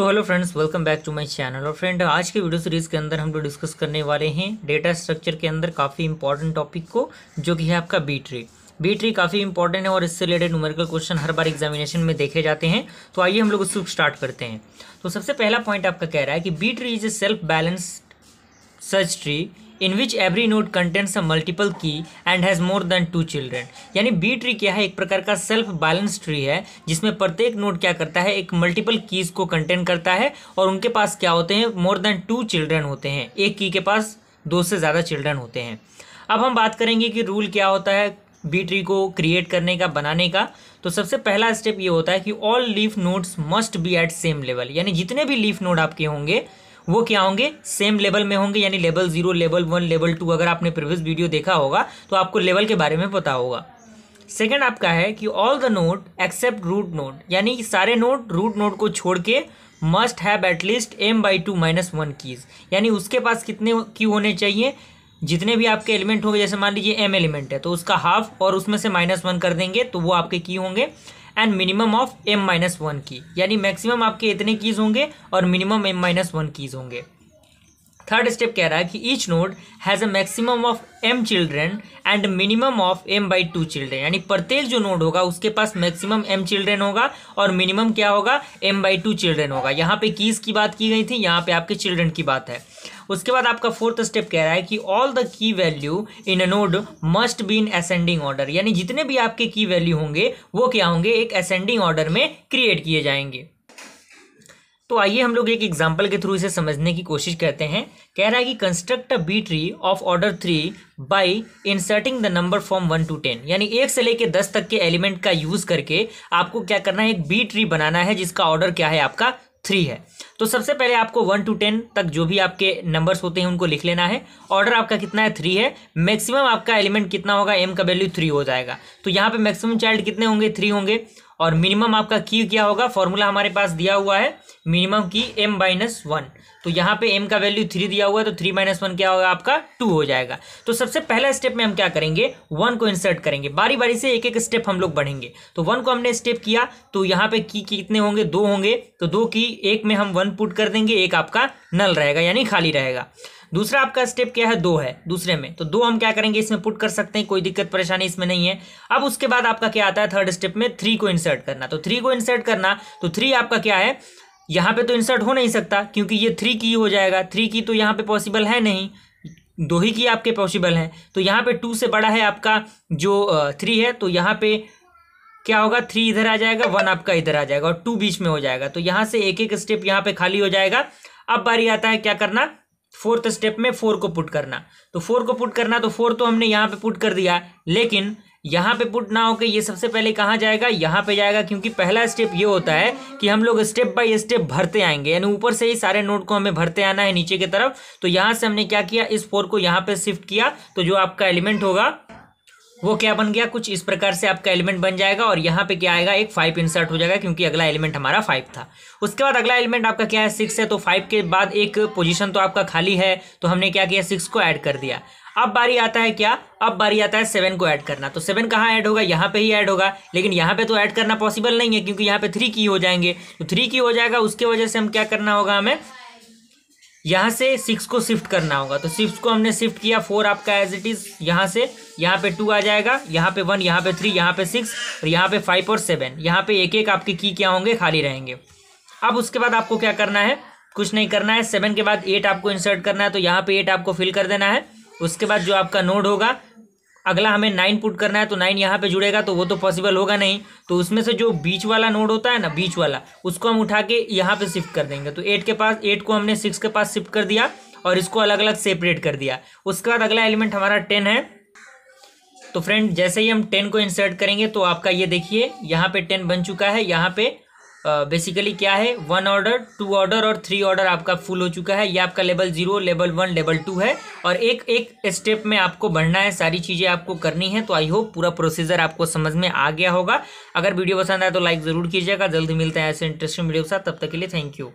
तो hello friends welcome back to my channel और friend आज के वीडियो सीरीज़ के अंदर हम लोग डिस्कस करने वाले हैं डेटा स्ट्रक्चर के अंदर काफ़ी इंपॉर्टेंट टॉपिक को जो कि है आपका बी ट्री बी ट्री काफ़ी इंपॉर्टेंट है और इससे रिलेटेड न्यूमेरिकल क्वेश्चन हर बार एग्जामिनेशन में देखे जाते हैं तो आइए हम लोग उसको स्टार्ट करते हैं तो सबसे पहला पॉइंट आपका कह रहा है कि B tree is a self balance search tree in which every node contents a multiple key and has more than two children यानी बी ट्री क्या है एक प्रकार का सेल्फ बैलेंस ट्री है जिसमें प्रत्येक नोट क्या करता है एक मल्टीपल कीज़ को कंटेन करता है और उनके पास क्या होते हैं मोर देन टू चिल्ड्रेन होते हैं एक की के पास दो से ज़्यादा चिल्ड्रन होते हैं अब हम बात करेंगे कि रूल क्या होता है बी ट्री को क्रिएट करने का बनाने का तो सबसे पहला स्टेप ये होता है कि all leaf nodes must be at same level यानी जितने भी लीफ नोट आपके होंगे वो क्या होंगे सेम लेवल में होंगे यानी level zero level one level two अगर आपने प्रीवियस वीडियो देखा होगा तो आपको लेवल के बारे में पता होगा सेकेंड आपका है कि all the node except root node यानी कि सारे नोट रूट नोट को छोड़ के must have at least M by two minus one keys यानी उसके पास कितने की होने चाहिए जितने भी आपके एलिमेंट होंगे जैसे मान लीजिए एम एलिमेंट है तो उसका हाफ और उसमें से माइनस वन कर देंगे तो वो आपके की होंगे and minimum of M minus one key यानी मैक्सिमम आपके इतने कीज होंगे और minimum M minus one keys होंगे थर्ड स्टेप कह रहा है कि each node has a maximum of M children and minimum of M by two children यानी प्रत्येक जो नोड होगा उसके पास मैक्सिमम एम चिल्ड्रेन होगा और मिनिमम क्या होगा एम बाई टू चिल्ड्रेन होगा यहाँ पे कीज की बात की गई थी यहाँ पे आपके चिल्ड्रेन की बात है उसके बाद आपका फोर्थ स्टेप कह रहा है कि all the key value in a node must be in ascending order यानी जितने भी आपके की वैल्यू होंगे वो क्या होंगे एक असेंडिंग ऑर्डर में क्रिएट किए जाएंगे तो आइए हम लोग एक एग्जाम्पल के थ्रू इसे समझने की कोशिश करते हैं कह रहा है कि construct a B tree of order three by inserting the number from one to ten यानी एक से लेकर दस तक के एलिमेंट का यूज करके आपको क्या करना है एक बी ट्री बनाना है जिसका ऑर्डर क्या है आपका थ्री है तो सबसे पहले आपको वन टू टेन तक जो भी आपके नंबर्स होते हैं उनको लिख लेना है ऑर्डर आपका कितना है थ्री है मैक्सिमम आपका एलिमेंट कितना होगा एम का वैल्यू थ्री हो जाएगा तो यहाँ पे मैक्सिमम चाइल्ड कितने होंगे थ्री होंगे और मिनिमम आपका क्यू क्या होगा फॉर्मूला हमारे पास दिया हुआ है मिनिमम की एम माइनस वन तो यहाँ पे एम का वैल्यू थ्री दिया हुआ है तो थ्री माइनस वन क्या होगा आपका टू हो जाएगा तो सबसे पहला स्टेप में हम क्या करेंगे वन को इंसर्ट करेंगे बारी बारी से एक एक स्टेप हम लोग बढ़ेंगे तो वन को हमने स्टेप किया तो यहाँ पे की कितने होंगे दो होंगे तो दो की एक में हम वन पुट कर देंगे एक आपका नल रहेगा यानी खाली रहेगा दूसरा आपका स्टेप क्या है दो है दूसरे में तो दो हम क्या करेंगे इसमें पुट कर सकते हैं कोई दिक्कत परेशानी इसमें नहीं है अब उसके बाद आपका क्या आता है थर्ड स्टेप में थ्री को इंसर्ट करना तो थ्री को इंसर्ट करना तो थ्री आपका क्या है यहाँ पे तो इंसर्ट हो नहीं सकता क्योंकि ये थ्री की हो जाएगा थ्री की तो यहाँ पे पॉसिबल है नहीं दो ही की आपके पॉसिबल हैं तो यहाँ पे टू से बड़ा है आपका जो थ्री है तो यहाँ पे क्या होगा थ्री इधर आ जाएगा वन आपका इधर आ जाएगा और टू बीच में हो जाएगा तो यहाँ से एक एक स्टेप यहाँ पे खाली हो जाएगा अब बारी आता है क्या करना फोर्थ स्टेप में फोर को पुट करना तो फोर को पुट करना तो फोर तो हमने यहाँ पे पुट कर दिया लेकिन यहाँ पे पुट ना होकर ये सबसे पहले कहाँ जाएगा यहाँ पे जाएगा क्योंकि पहला स्टेप ये होता है कि हम लोग स्टेप बाय स्टेप भरते आएंगे यानी ऊपर से ही सारे नोट को हमें भरते आना है नीचे की तरफ तो यहाँ से हमने क्या किया इस फोर को यहाँ पे शिफ्ट किया तो जो आपका एलिमेंट होगा वो क्या बन गया कुछ इस प्रकार से आपका एलिमेंट बन जाएगा और यहाँ पे क्या आएगा एक फाइव इंसर्ट हो जाएगा क्योंकि अगला एलिमेंट हमारा फाइव था उसके बाद अगला एलिमेंट आपका क्या है सिक्स है तो फाइव के बाद एक पोजीशन तो आपका खाली है तो हमने क्या किया सिक्स को ऐड कर दिया अब बारी आता है क्या अब बारी आता है सेवन को ऐड करना तो सेवन कहाँ ऐड होगा यहाँ पे ही ऐड होगा लेकिन यहाँ पे तो ऐड करना पॉसिबल नहीं है क्योंकि यहाँ पे थ्री की हो जाएंगे तो थ्री की हो जाएगा उसके वजह से हम क्या करना होगा हमें यहाँ से सिक्स को शिफ्ट करना होगा तो सिक्स को हमने शिफ्ट किया फोर आपका एज इट इज यहाँ से यहाँ पे टू आ जाएगा यहाँ पे वन यहाँ पे थ्री यहाँ पे सिक्स और यहाँ पे फाइव और सेवन यहाँ पे एक एक आपके की क्या होंगे खाली रहेंगे अब उसके बाद आपको क्या करना है कुछ नहीं करना है सेवन के बाद एट आपको इंसर्ट करना है तो यहाँ पे एट आपको फिल कर देना है उसके बाद जो आपका नोड होगा अगला हमें नाइन पुट करना है तो नाइन यहाँ पे जुड़ेगा तो वो तो पॉसिबल होगा नहीं तो उसमें से जो बीच वाला नोड होता है ना बीच वाला उसको हम उठा के यहाँ पे शिफ्ट कर देंगे तो एट के पास एट को हमने सिक्स के पास शिफ्ट कर दिया और इसको अलग अलग सेपरेट कर दिया उसके बाद अगला एलिमेंट हमारा टेन है तो फ्रेंड जैसे ही हम टेन को इंसर्ट करेंगे तो आपका ये देखिए यहाँ पे टेन बन चुका है यहाँ पे बेसिकली क्या है वन ऑर्डर टू ऑर्डर और थ्री ऑर्डर आपका फुल हो चुका है या आपका level zero level one level two है और एक एक स्टेप में आपको बढ़ना है सारी चीज़ें आपको करनी है तो आई होप पूरा प्रोसीजर आपको समझ में आ गया होगा अगर वीडियो पसंद आए तो लाइक ज़रूर कीजिएगा जल्दी मिलते हैं ऐसे इंटरेस्टिंग वीडियो के साथ तब तक के लिए थैंक यू